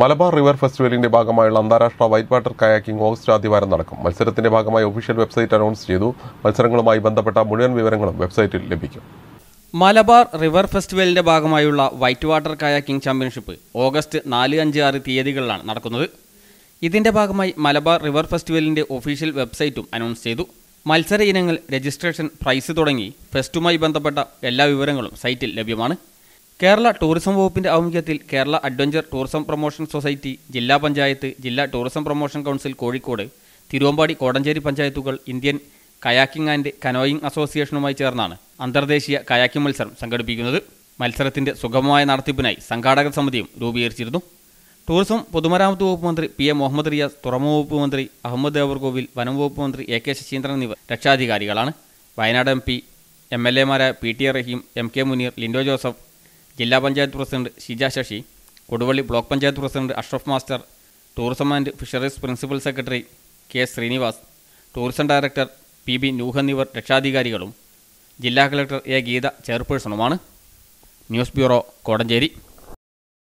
Malabar river ഫെസ്റ്റിവലിന്റെ ഭാഗമായുള്ള അന്താരാഷ്ട്ര വൈറ്റ് വാട്ടർ കയാക്കിംഗ് ഓഗസ്റ്റ് ആദ്യവാരം നടക്കും മത്സരത്തിന്റെ ഭാഗമായി ഒഫീഷ്യൽ വെബ്സൈറ്റ് അനൗൺസ് ചെയ്തു മത്സരങ്ങളുമായി ബന്ധപ്പെട്ട മുഴുവൻ വിവരങ്ങളും വെബ്സൈറ്റിൽ ലഭിക്കും മലബാർ റിവർ ഫെസ്റ്റിവലിന്റെ ഭാഗമായുള്ള white water kayaking championship August നാല് അഞ്ച് ആറ് തീയതികളിലാണ് നടക്കുന്നത് ഇതിന്റെ ഭാഗമായി മലബാർ റിവർ ഫെസ്റ്റിവലിന്റെ ഒഫീഷ്യൽ വെബ്സൈറ്റും അനൗൺസ് ചെയ്തു മത്സര ഇനങ്ങൾ രജിസ്ട്രേഷൻ പ്രൈസ് തുടങ്ങി ഫെസ്റ്റുമായി ബന്ധപ്പെട്ട എല്ലാ വിവരങ്ങളും സൈറ്റിൽ ലഭ്യമാണ് കേരള ടൂറിസം വകുപ്പിന്റെ ആഭിമുഖ്യത്തിൽ Kerala adventure tourism promotion society ജില്ലാ പഞ്ചായത്ത് ജില്ലാ tourism promotion council Kozhikode Thiruvambady Kodenchery പഞ്ചായത്തുകൾ ഇന്ത്യൻ കയാക്കിംഗ് ആൻഡ് കനോയിങ് അസോസിയേഷനുമായി ചേർന്നാണ് അന്തർദേശീയ കയാക്കിംഗ് മത്സരം സംഘടിപ്പിക്കുന്നത് മത്സരത്തിന്റെ സുഗമമായ നടത്തിപ്പിനായി സംഘാടക സമിതിയും രൂപീകരിച്ചിരുന്നു ടൂറിസം പൊതുമരാമത്ത് വകുപ്പ് മന്ത്രി പി എ മുഹമ്മദ് റിയാസ് തുറമു വകുപ്പ് മന്ത്രി അഹമ്മദ് ദേവർകോവിൽ വനം വകുപ്പ് മന്ത്രി എ കെ ശശീന്ദ്രൻ എന്നിവർ രക്ഷാധികാരികളാണ് Wayanad M P M L എമാരായ P T Rahim M K Muneer Linto Joseph ജില്ലാ panchayat president Shija Sasi Koduvally block panchayat president Ashraf master tourism and fisheries principal secretary K Srinivas tourism director P B Nooh എന്നിവർ രക്ഷാധികാരികളും ജില്ലാ കളക്ടർ എ ഗീത ചെയർപേഴ്സണുമാണ് ന്യൂസ് ബ്യൂറോ കോടഞ്ചേരി